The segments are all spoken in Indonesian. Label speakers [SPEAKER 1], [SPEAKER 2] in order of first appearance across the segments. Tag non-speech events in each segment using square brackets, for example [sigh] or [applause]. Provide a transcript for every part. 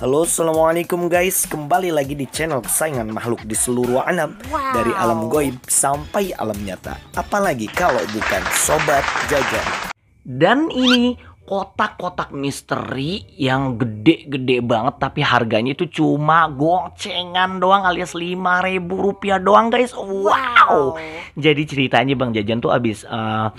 [SPEAKER 1] Halo Assalamualaikum guys Kembali lagi di channel kesayangan makhluk di seluruh alam wow. Dari alam goib sampai alam nyata Apalagi kalau bukan Sobat Jajan Dan ini kotak-kotak misteri yang gede-gede banget Tapi harganya itu cuma gocengan doang alias lima ribu rupiah doang guys Wow, wow. Jadi ceritanya Bang Jajan tuh abis uh,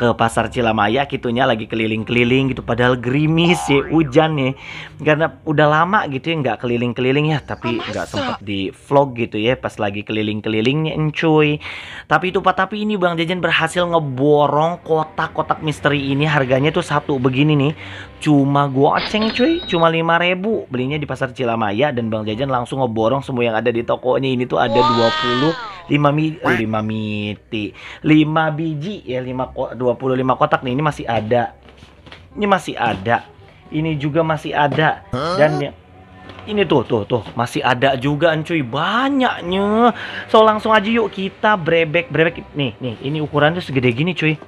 [SPEAKER 1] ke pasar Cilamaya gitunya lagi keliling-keliling gitu padahal gerimis ya hujan nih ya. karena udah lama gitu ya nggak keliling-keliling ya tapi nggak sempat di vlog gitu ya pas lagi keliling-kelilingnya encuy tapi itu pak tapi ini Bang Jajan berhasil ngeborong kotak-kotak misteri ini harganya tuh satu begini nih cuma goceng cuy cuma ribu belinya di pasar Cilamaya dan Bang Jajan langsung ngeborong semua yang ada di tokonya ini tuh ada 20 lima mi eh, lima miti lima biji ya lima dua puluh lima kotak nih ini masih ada ini masih ada ini juga masih ada dan ya, ini tuh tuh tuh masih ada juga cuy banyaknya so langsung aja yuk kita brebek brebek nih nih ini ukurannya segede gini cuy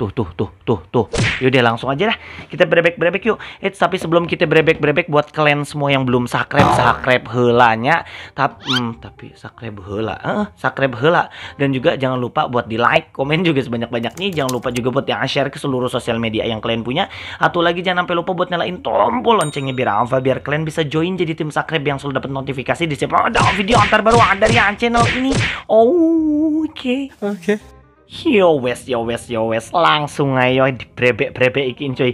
[SPEAKER 1] tuh tuh tuh tuh tuh yaudah langsung aja dah kita berebek berebek yuk Eits, tapi sebelum kita berebek berebek buat kalian semua yang belum sakrep sakrep helanya tapi hmm, tapi sakrep hela eh, sakrep hela dan juga jangan lupa buat di like komen juga sebanyak banyaknya jangan lupa juga buat yang share ke seluruh sosial media yang kalian punya atau lagi jangan sampai lupa buat nyalain tombol loncengnya biar alpha biar kalian bisa join jadi tim sakrep yang selalu dapat notifikasi di setiap ada video antar baru dari channel ini oh, oke okay. oke okay yo wes yo wes yo wes langsung ayo di brebek ikin cuy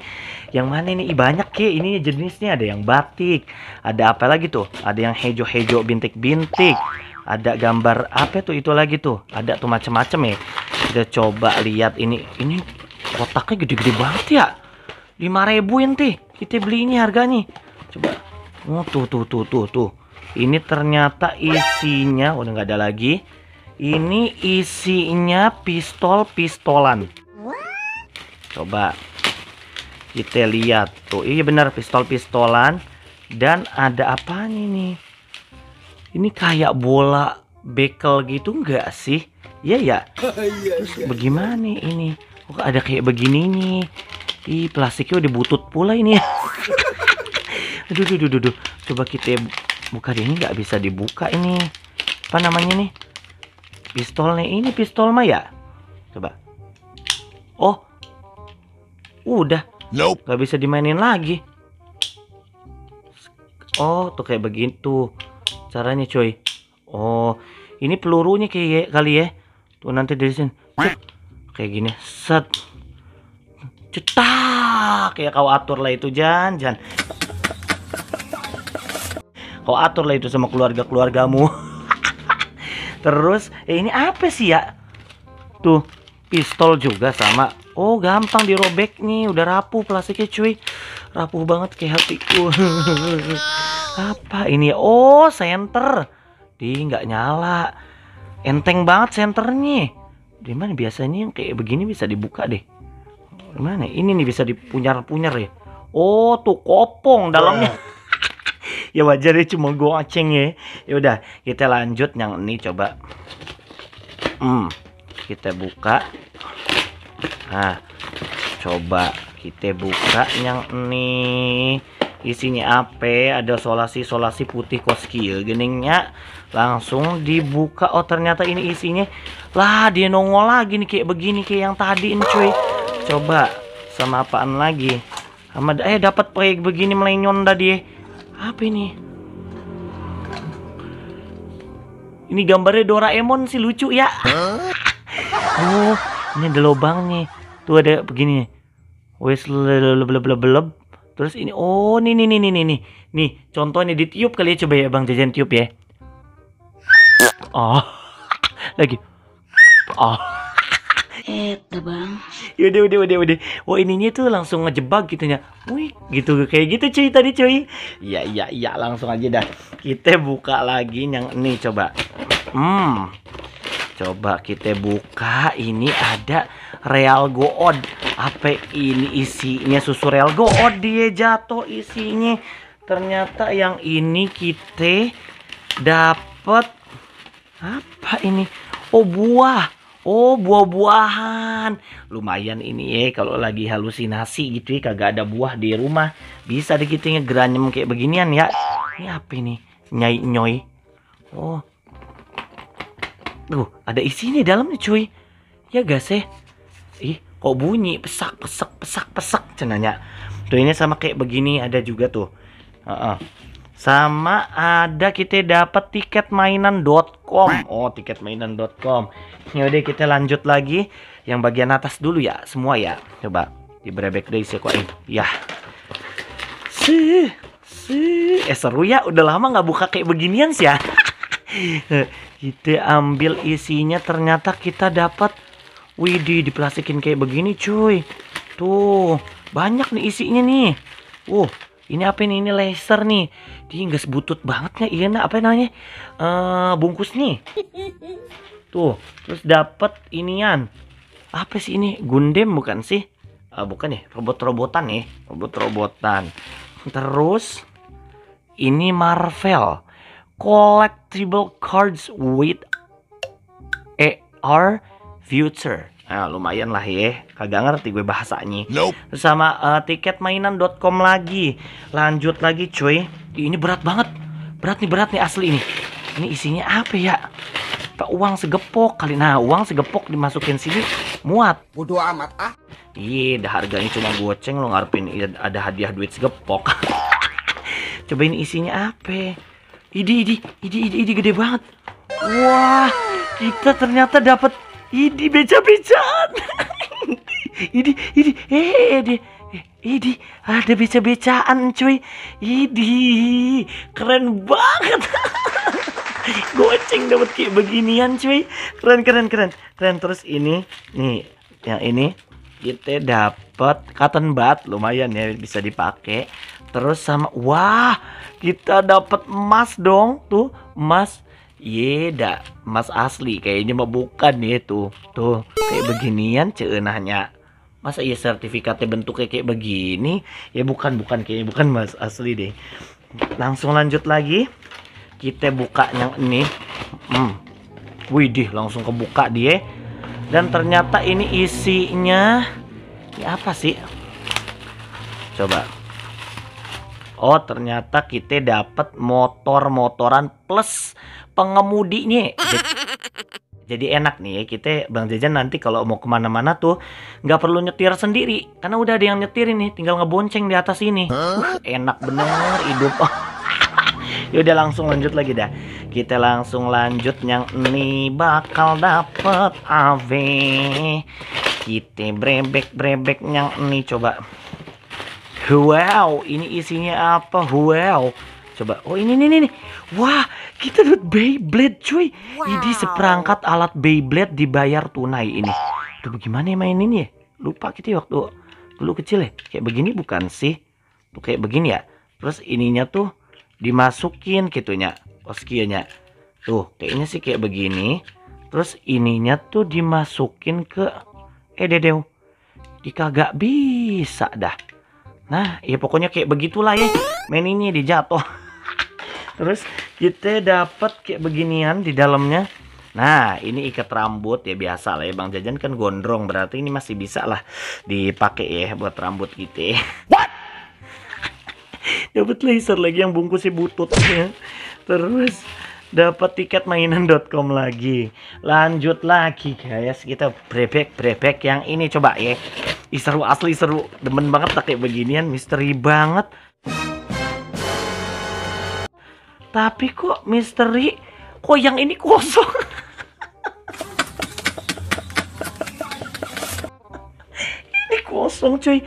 [SPEAKER 1] yang mana ini banyak ke ini jenisnya ada yang batik ada apa lagi tuh ada yang hejo-hejo bintik-bintik ada gambar apa tuh itu lagi tuh ada tuh macam-macam ya kita coba lihat ini ini kotaknya gede-gede banget ya 5000 ente kita beli ini harganya coba oh tuh tuh tuh tuh tuh ini ternyata isinya udah oh, nggak ada lagi ini isinya pistol-pistolan. Coba kita lihat tuh. Iya benar pistol-pistolan dan ada apa nih? Ini kayak bola bekel gitu enggak sih? Iya ya. Terus bagaimana ini? Kok ada kayak begini nih? Ih, plastiknya udah butut pula ini. [laughs] aduh, aduh, aduh, aduh. Coba kita buka ini nggak bisa dibuka ini. Apa namanya nih? pistolnya ini pistol mah ya coba oh udah nope. gak bisa dimainin lagi oh tuh kayak begitu caranya cuy oh ini pelurunya kayak kali ya tuh nanti dari sini kayak gini set cetak Kayak kau atur lah itu Jan Jan kau atur lah itu sama keluarga keluargamu [laughs] terus eh, ini apa sih ya tuh pistol juga sama oh gampang dirobek nih udah rapuh plastiknya cuy rapuh banget kayak hatiku [laughs] apa ini oh senter di nggak nyala enteng banget senternya di mana biasanya yang kayak begini bisa dibuka deh mana ini nih bisa dipunyar-punyar ya oh tuh kopong dalamnya ya wajar ya cuma goceng ya ya udah kita lanjut yang ini coba hmm kita buka nah coba kita buka yang ini isinya apa ada solasi solasi putih koskil geningnya langsung dibuka oh ternyata ini isinya lah dia nongol lagi nih kayak begini kayak yang tadi ini cuy coba sama apaan lagi sama eh dapat proyek begini melenyon dia apa ini? Ini gambarnya Doraemon sih lucu ya. Oh, ini ada lubang nih. Tuh ada begini. Wes Terus ini oh nih nih nih nih nih. Nih, contohnya ditiup kali ya coba ya Bang Jajan tiup ya. Oh. [laughs] Lagi. Oh. Buset, bang. Yaudah, udah, udah, udah. Wah ininya tuh langsung ngejebak gitu ya. Wih, gitu kayak gitu cuy tadi cuy. Iya, iya, iya, langsung aja dah. Kita buka lagi yang ini coba. Hmm. Coba kita buka. Ini ada real good. Apa ini isinya susu real good dia jatuh isinya. Ternyata yang ini kita dapat apa ini? Oh buah Oh buah-buahan Lumayan ini ya Kalau lagi halusinasi gitu ya Kagak ada buah di rumah Bisa gitu ya Geranyem kayak beginian ya Ini apa ini Nyai nyoy Oh Tuh ada isi nih dalamnya cuy Ya gak sih Ih kok bunyi pesak pesak pesak pesak cenanya Tuh ini sama kayak begini ada juga tuh uh -uh. Sama ada kita dapat tiket mainan.com. Oh, tiket mainan.com. Yaudah kita lanjut lagi yang bagian atas dulu ya, semua ya. Coba di brebek deh sih kok. Ya. Sih, sih. Eh seru ya, udah lama nggak buka kayak beginian sih ya. [laughs] kita ambil isinya ternyata kita dapat Widih diplastikin kayak begini cuy Tuh banyak nih isinya nih Uh ini apa ini ini laser nih dia nggak sebutut banget nggak ya, iya nah apa namanya uh, bungkus nih [laughs] tuh terus dapat inian apa sih ini gundem bukan sih uh, bukan ya robot-robotan nih ya? robot-robotan terus ini Marvel collectible cards with AR future Nah, lumayan lah ya. Kagak ngerti gue bahasanya. Nope. Terus sama uh, eh, tiketmainan.com lagi. Lanjut lagi, cuy. Ini berat banget. Berat nih, berat nih asli ini. Ini isinya apa ya? Pak uang segepok kali. Nah, uang segepok dimasukin sini muat. Bodoh amat ah. Iya, harganya cuma goceng lo ngarepin iya, ada hadiah duit segepok. [laughs] Coba ini isinya apa? Idi, idi, idi, idi, idi gede banget. Wah, kita ternyata dapet Idi beca-becaan. idi, idi, eh, idi. Idi, ada beca-becaan cuy. Idi, keren banget. [laughs] Goceng dapat kayak beginian cuy. Keren, keren, keren. Keren terus ini, nih, yang ini kita dapat cotton bud lumayan ya bisa dipakai terus sama wah kita dapat emas dong tuh emas Yeda, Mas asli kayaknya mah bukan ya tuh. Tuh, kayak beginian ceunahnya. Masa iya sertifikatnya bentuknya kayak begini? Ya bukan, bukan kayaknya bukan Mas asli deh. Langsung lanjut lagi. Kita buka yang ini. Hmm. Widih, langsung kebuka dia. Dan ternyata ini isinya ya apa sih? Coba oh ternyata kita dapat motor-motoran plus pengemudinya jadi enak nih ya kita bang jajan nanti kalau mau kemana-mana tuh nggak perlu nyetir sendiri karena udah ada yang nyetir ini tinggal ngebonceng di atas ini huh? enak bener hidup [laughs] Yaudah langsung lanjut lagi dah Kita langsung lanjut yang ini bakal dapet AV Kita brebek-brebek yang ini coba Wow, ini isinya apa? Wow. Coba. Oh, ini nih nih. Wah, kita dapat Beyblade, cuy. Wow. Ini seperangkat alat Beyblade dibayar tunai ini. Tuh gimana ya main ini ya? Lupa kita ya waktu dulu kecil ya. Kayak begini bukan sih? Tuh kayak begini ya. Terus ininya tuh dimasukin gitunya. Oh, Tuh, kayaknya sih kayak begini. Terus ininya tuh dimasukin ke eh dedeu. Dikagak bisa dah. Nah, ya pokoknya kayak begitulah ya. Main ini dijatuh. [laughs] Terus kita dapat kayak beginian di dalamnya. Nah, ini ikat rambut ya biasa lah ya. Bang Jajan kan gondrong, berarti ini masih bisa lah dipakai ya buat rambut kita. [laughs] What? dapat laser lagi yang bungkus butut bututnya. Terus dapat tiket mainan.com lagi. Lanjut lagi guys, kita brebek-brebek yang ini coba ya. Ih seru asli seru. Demen banget tak kayak beginian, misteri banget. Tapi kok misteri kok yang ini kosong? [laughs] ini kosong cuy.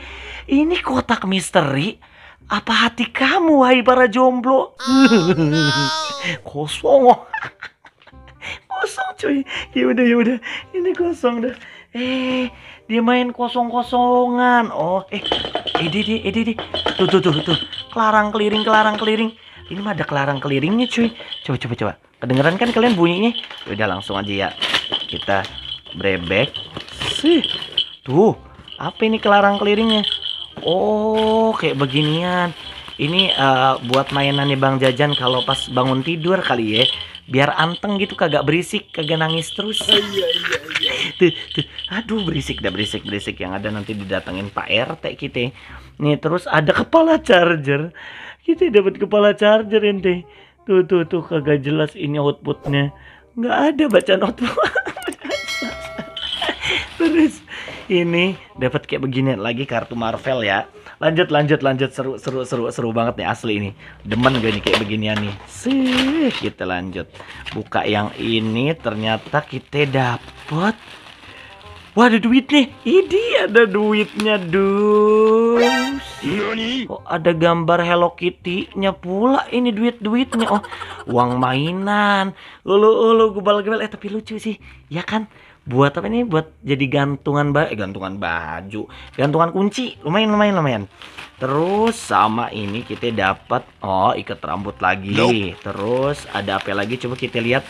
[SPEAKER 1] Ini kotak misteri apa hati kamu hai para jomblo? Oh, no. [laughs] kosong. [laughs] kosong cuy. Yaudah yaudah, Ini kosong dah. Eh, dia main kosong-kosongan oh eh ini eh, di, ini eh, di, tuh tuh tuh tuh kelarang keliring kelarang keliring ini mah ada kelarang keliringnya cuy coba coba coba kedengeran kan kalian bunyinya ya udah langsung aja ya kita brebek sih tuh apa ini kelarang keliringnya oh kayak beginian ini uh, buat mainannya Bang Jajan kalau pas bangun tidur kali ya biar anteng gitu kagak berisik kagak nangis terus Iya iya iya, iya. tuh, tuh aduh berisik dah berisik berisik yang ada nanti didatengin Pak RT kita nih terus ada kepala charger kita dapat kepala charger ente tuh tuh tuh kagak jelas ini outputnya nggak ada bacaan output [laughs] terus ini dapat kayak begini lagi kartu Marvel ya lanjut lanjut lanjut seru seru seru seru banget nih asli ini demen gue nih kayak beginian nih sih kita lanjut buka yang ini ternyata kita dapat Wah ada duit nih. Ini ada duitnya dus. Iya oh ada gambar Hello Kitty-nya pula. Ini duit-duitnya. Oh uang mainan. Ulu ulu oh, gubal gubal. Eh tapi lucu sih. Ya kan? Buat apa ini? Buat jadi gantungan baju. Eh, gantungan baju. Gantungan kunci. Lumayan lumayan lumayan. Terus sama ini kita dapat oh ikat rambut lagi. Nope. Terus ada apa lagi? Coba kita lihat.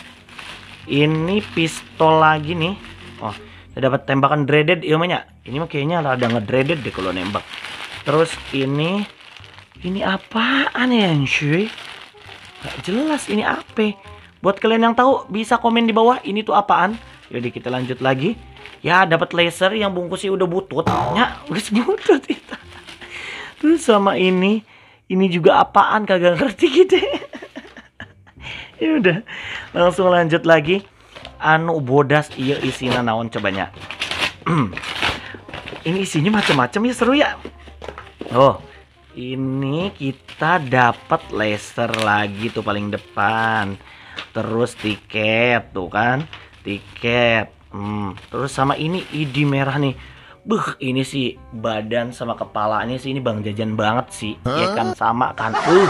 [SPEAKER 1] Ini pistol lagi nih. Oh dapat tembakan dreaded ya ini mah kayaknya rada ngedreaded deh kalau nembak terus ini ini apaan ya cuy gak jelas ini apa buat kalian yang tahu bisa komen di bawah ini tuh apaan jadi kita lanjut lagi ya dapat laser yang bungkusnya udah butut ya udah butut itu terus sama ini ini juga apaan kagak ngerti gitu [laughs] ya udah langsung lanjut lagi anu bodas iya isinya naon cobanya [clears throat] ini isinya macam-macam ya seru ya oh ini kita dapat laser lagi tuh paling depan terus tiket tuh kan tiket hmm. terus sama ini ID merah nih Buh, ini sih badan sama kepalanya sih ini bang jajan banget sih, huh? ya kan sama kan. Uh,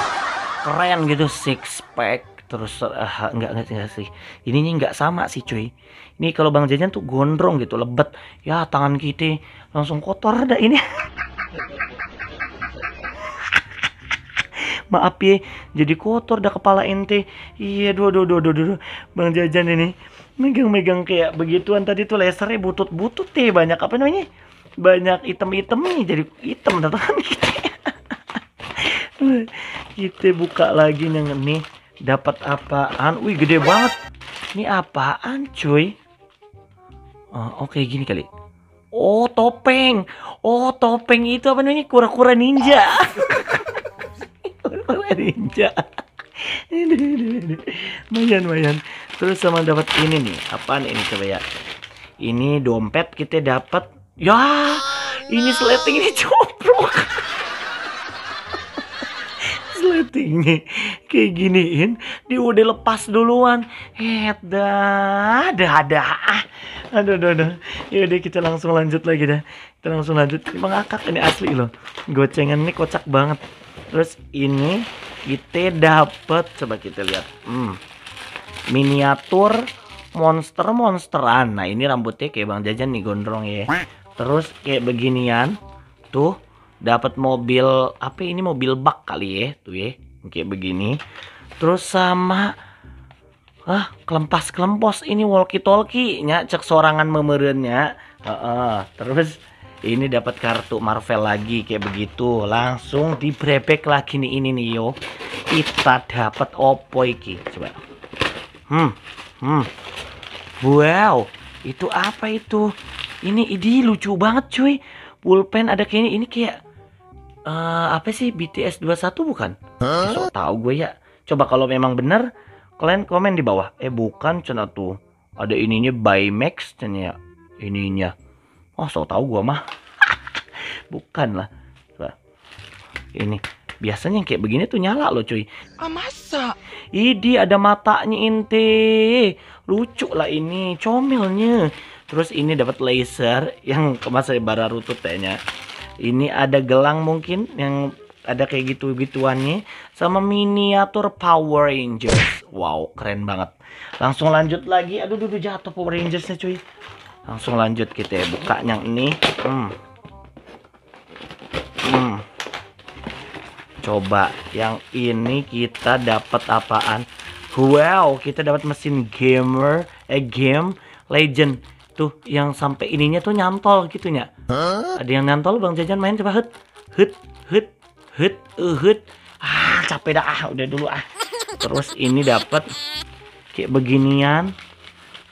[SPEAKER 1] keren gitu six pack terus uh, nggak nggak sih ini nggak sama sih cuy ini kalau bang jajan tuh gondrong gitu lebet ya tangan kita langsung kotor dah ini [laughs] maaf ya jadi kotor dah kepala ente iya dua dua dua dua dua bang jajan ini megang-megang kayak begituan tadi tuh lasernya butut-butut deh banyak apa namanya banyak item-item nih jadi item datang [laughs] kita gitu. kita gitu, buka lagi yang ini dapat apaan wih gede banget ini apaan cuy oh, oke okay, gini kali oh topeng oh topeng itu apa namanya kura-kura ninja [laughs] kura-kura ninja Ini, [laughs] ini, ini, mayan mayan terus sama dapat ini nih apaan ini coba ya ini dompet kita dapat ya ini sleting ini [laughs] coprok resletingnya kayak giniin dia udah lepas duluan eh dah dah dah ah. aduh aduh ya udah kita langsung lanjut lagi dah kita langsung lanjut ini mengakak ini asli loh gocengan ini kocak banget terus ini kita dapat coba kita lihat hmm, miniatur monster monsteran nah ini rambutnya kayak bang jajan nih gondrong ya terus kayak beginian tuh dapat mobil apa ini mobil bak kali ya tuh ya kayak begini terus sama ah kelempas kelempos ini walkie talkie nya cek sorangan memerennya uh -uh. terus ini dapat kartu Marvel lagi kayak begitu langsung di dibrebek lagi nih ini nih yo kita dapat opo iki coba hmm hmm wow itu apa itu ini ini lucu banget cuy pulpen ada ini ini kayak uh, apa sih BTS 21 bukan? Huh? So tahu gue ya. Coba kalau memang benar kalian komen di bawah. Eh bukan cina tuh. Ada ininya Max cina Ininya. Oh, so tau gue mah. [laughs] bukan lah. Ini biasanya yang kayak begini tuh nyala loh cuy. Ah masa? Idi ada matanya inti. Lucu lah ini, comelnya. Terus ini dapat laser yang kemasan bara rutut kayaknya. Ini ada gelang mungkin yang ada kayak gitu-gituannya sama miniatur Power Rangers. Wow, keren banget. Langsung lanjut lagi. Aduh, duduk jatuh Power Rangersnya cuy. Langsung lanjut kita ya. buka yang ini. Hmm. Hmm. Coba yang ini kita dapat apaan? Wow, kita dapat mesin gamer, eh game legend tuh yang sampai ininya tuh nyantol gitu ya huh? ada yang nyantol bang jajan main coba hut hut hut hut uh, hut ah capek dah ah udah dulu ah terus ini dapat kayak beginian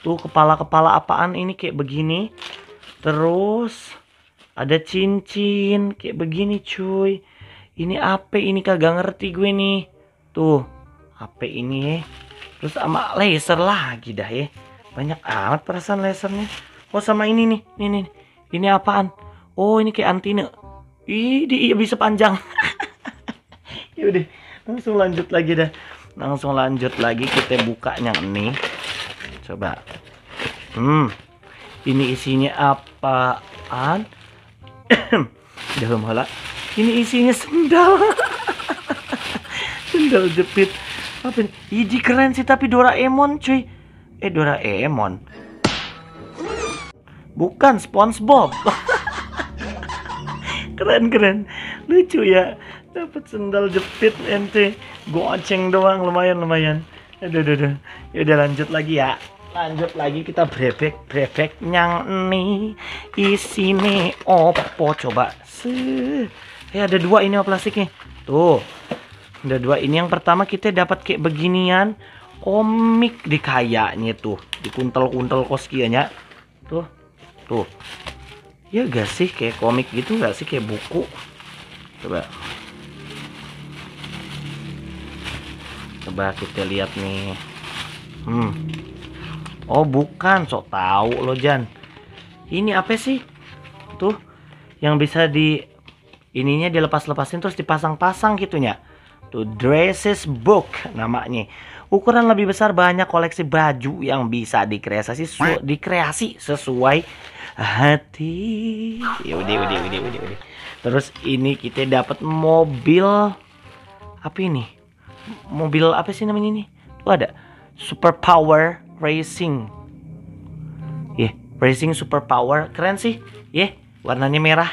[SPEAKER 1] tuh kepala-kepala apaan ini kayak begini terus ada cincin kayak begini cuy ini apa ini kagak ngerti gue nih tuh apa ini ya terus sama laser lagi dah ya banyak amat perasaan lasernya. Oh sama ini nih, ini nih. Ini apaan? Oh ini kayak antena. Ih, dia iya, bisa panjang. [laughs] Yaudah, langsung lanjut lagi dah. Langsung lanjut lagi kita buka yang ini. Coba. Hmm. Ini isinya apaan? [coughs] Dalam hola. Ini isinya sendal. [laughs] sendal jepit. Apa ini? Iji keren sih tapi Doraemon cuy Eh Doraemon. Bukan SpongeBob. [laughs] keren keren. Lucu ya. Dapat sendal jepit ente. Goceng doang lumayan lumayan. Aduh aduh aduh. Yaudah lanjut lagi ya. Lanjut lagi kita brevek, brevek nyang ini, isi nih opo coba. Eh ada dua ini plastiknya. Tuh. Ada dua ini yang pertama kita dapat kayak beginian komik di kayaknya tuh dikuntel-kuntel koskianya tuh tuh ya gak sih kayak komik gitu gak sih kayak buku coba coba kita lihat nih hmm oh bukan sok tahu lo Jan ini apa sih tuh yang bisa di ininya dilepas-lepasin terus dipasang-pasang gitunya tuh dresses book namanya ukuran lebih besar banyak koleksi baju yang bisa dikreasi dikreasi sesuai hati. Ya udah, udah, udah, udah, udah. Terus ini kita dapat mobil apa ini? Mobil apa sih namanya ini? Tuh ada Super Power Racing. Ya, yeah, Racing Super Power keren sih. Ya, yeah, warnanya merah.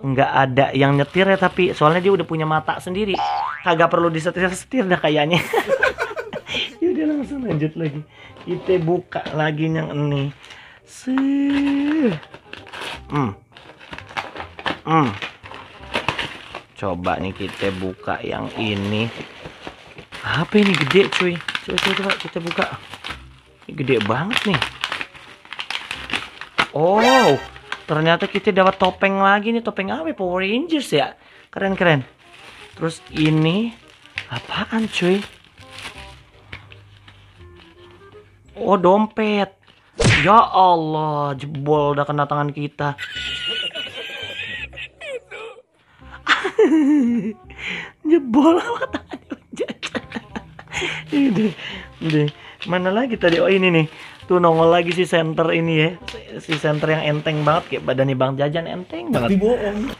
[SPEAKER 1] Enggak ada yang nyetir ya tapi soalnya dia udah punya mata sendiri. Kagak perlu disetir-setir dah kayaknya. [laughs] langsung lanjut lagi kita buka lagi yang ini sih hmm. Hmm. coba nih kita buka yang ini apa ini gede cuy coba coba, coba kita buka ini gede banget nih oh ternyata kita dapat topeng lagi nih topeng apa Power Rangers ya keren keren terus ini apaan cuy Oh dompet. Ya Allah, jebol udah kena tangan kita. [laughs] jebol sama tangan [laughs] ini, ini. Mana lagi tadi? Oh ini nih. Tuh nongol lagi si center ini ya. Si center yang enteng banget kayak badannya Bang Jajan enteng banget.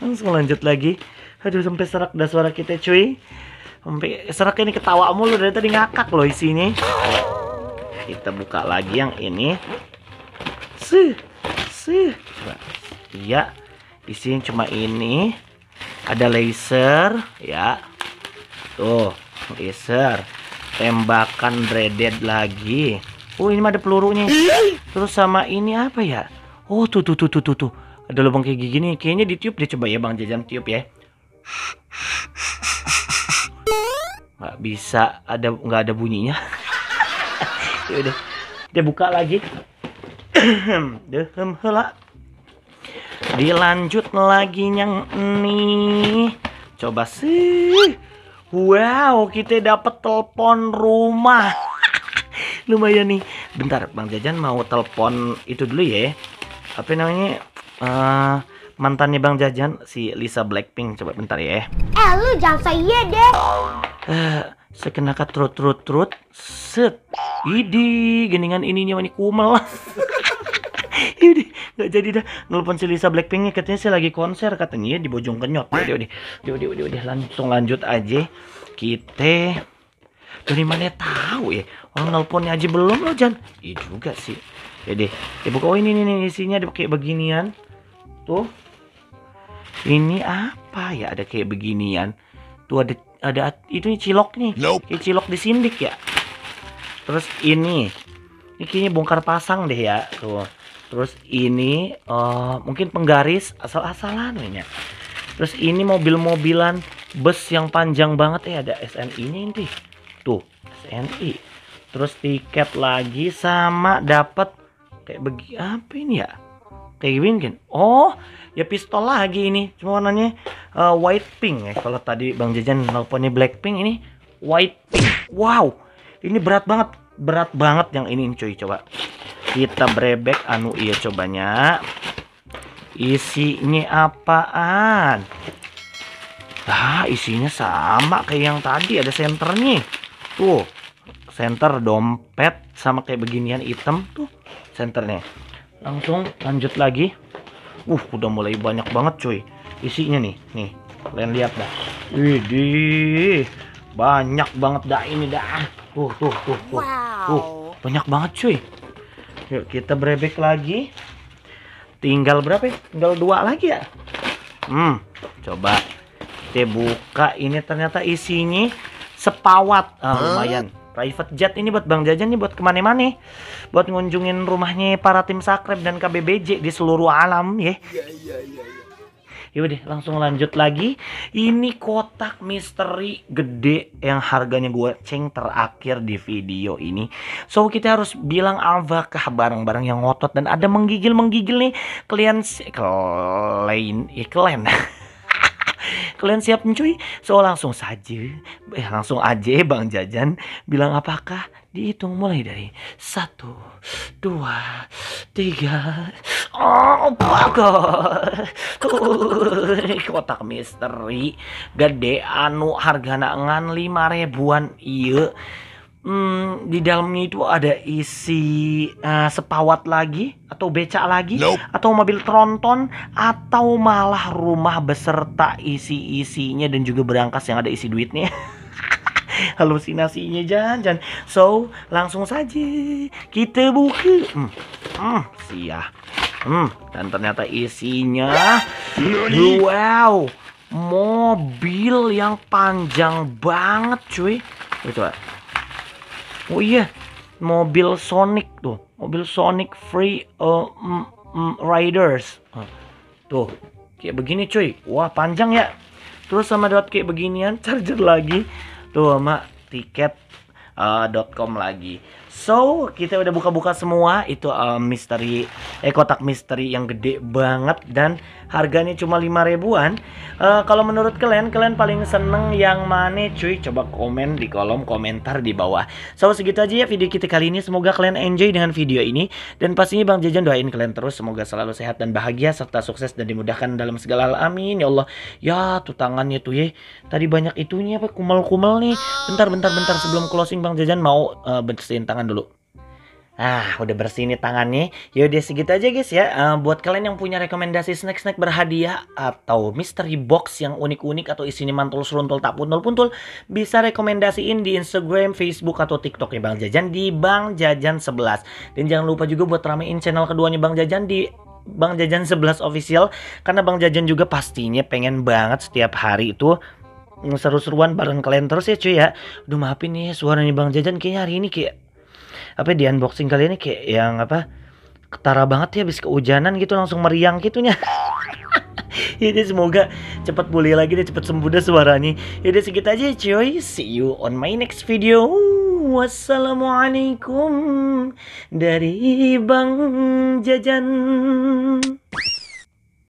[SPEAKER 1] Langsung lanjut lagi. Aduh sampai serak dah suara kita cuy. Sampai serak ini ketawa mulu dari tadi ngakak loh isinya kita buka lagi yang ini sih sih iya di sini cuma ini ada laser ya tuh laser tembakan braided lagi oh ini mah ada pelurunya terus sama ini apa ya oh tuh tuh tuh tuh tuh, tuh. ada lubang kayak gini kayaknya ditiup dia coba ya bang jajam tiup ya nggak bisa ada nggak ada bunyinya [laughs] Yaudah. Dia buka lagi. [coughs] Dehem hela. Dilanjut lagi yang ini. Coba sih. Wow, kita dapat telepon rumah. [coughs] Lumayan nih. Bentar, Bang Jajan mau telepon itu dulu ya. Apa namanya? Uh, mantannya Bang Jajan si Lisa Blackpink coba bentar ya. Eh lu jangan saya iya deh. Uh, sekenaka trut trut trut set Idi, geningan ininya ini kumel lah. [laughs] Idi, nggak jadi dah. Nelfon si Lisa Blackpinknya katanya sih lagi konser katanya iya, di Bojong Kenyot. Udah, udah, udah, udah, udah, langsung lanjut aja. Kita dari mana tahu ya? Orang nelponnya aja belum loh Jan. Iya juga sih. Jadi, ya, ya pokoknya ini nih isinya ada kayak beginian. Tuh. Ini apa ya? Ada kayak beginian. Tuh ada ada itu nih cilok nih. Kayak cilok disindik ya terus ini ini kayaknya bongkar pasang deh ya tuh terus ini uh, mungkin penggaris asal-asalan ya terus ini mobil-mobilan bus yang panjang banget ya ada SNI nya ini tuh SNI terus tiket lagi sama dapat kayak begi apa ini ya kayak gini kan oh ya pistol lagi ini cuma warnanya uh, white pink ya kalau tadi bang jajan nelponnya black pink ini white pink wow ini berat banget berat banget yang ini cuy coba kita brebek anu iya cobanya isinya apaan ah isinya sama kayak yang tadi ada nih tuh senter dompet sama kayak beginian item tuh senternya langsung lanjut lagi uh udah mulai banyak banget cuy isinya nih nih kalian lihat dah Widih banyak banget dah ini dah Tuh, tuh, tuh, tuh. Wow. Tuh, banyak banget cuy. Yuk kita brebek lagi. Tinggal berapa ya? Tinggal dua lagi ya? Hmm, coba. Kita buka ini ternyata isinya sepawat. Ah, lumayan. Private jet ini buat Bang Jajan nih buat kemana-mana. Buat ngunjungin rumahnya para tim sakrep dan KBBJ di seluruh alam ya. Iya, iya, iya. iya. Yaudah langsung lanjut lagi Ini kotak misteri gede yang harganya gue ceng terakhir di video ini So kita harus bilang apakah barang-barang yang ngotot Dan ada menggigil-menggigil nih Kalian Kalian Iklan Kalian siap mencuri So langsung saja eh, Langsung aja Bang Jajan Bilang apakah dihitung mulai dari satu, dua, tiga. Oh, bagus. [laughs] Kotak misteri gede anu harga naungan lima ribuan iya. Hmm, di dalamnya itu ada isi uh, sepawat lagi atau becak lagi nope. atau mobil tronton atau malah rumah beserta isi-isinya dan juga berangkas yang ada isi duitnya. [laughs] halusinasinya jangan jangan so langsung saja kita buka hmm, hmm siah hmm dan ternyata isinya wow mobil yang panjang banget cuy Tuh, oh iya mobil Sonic tuh mobil Sonic Free uh, mm, mm, Riders tuh kayak begini cuy wah panjang ya terus sama dapat kayak beginian [laughs] charger lagi tuh sama tiket.com eh, uh, lagi So, kita udah buka-buka semua itu uh, misteri eh kotak misteri yang gede banget dan harganya cuma 5 ribuan. Uh, kalau menurut kalian, kalian paling seneng yang mana cuy? Coba komen di kolom komentar di bawah. So, segitu aja ya video kita kali ini. Semoga kalian enjoy dengan video ini dan pastinya Bang Jajan doain kalian terus semoga selalu sehat dan bahagia serta sukses dan dimudahkan dalam segala hal. Amin ya Allah. Ya, tuh tangannya tuh ya. Tadi banyak itunya apa kumel kumal nih. Bentar bentar bentar sebelum closing Bang Jajan mau uh, bersihin tangan tangan dulu. Ah, udah bersih nih tangannya. Yaudah segitu aja guys ya. Uh, buat kalian yang punya rekomendasi snack-snack berhadiah atau mystery box yang unik-unik atau isinya mantul seruntul tak puntul-puntul, bisa rekomendasiin di Instagram, Facebook, atau TikToknya Bang Jajan di Bang Jajan 11. Dan jangan lupa juga buat ramein channel keduanya Bang Jajan di Bang Jajan 11 official karena Bang Jajan juga pastinya pengen banget setiap hari itu seru-seruan bareng kalian terus ya cuy ya. Duh maafin nih ya suaranya Bang Jajan kayaknya hari ini kayak apa di unboxing kali ini kayak yang apa ketara banget ya habis keujanan gitu langsung meriang gitunya [laughs] ini semoga cepat pulih lagi deh cepat sembuh deh suaranya jadi segitu aja ya, cuy see you on my next video wassalamualaikum dari bang jajan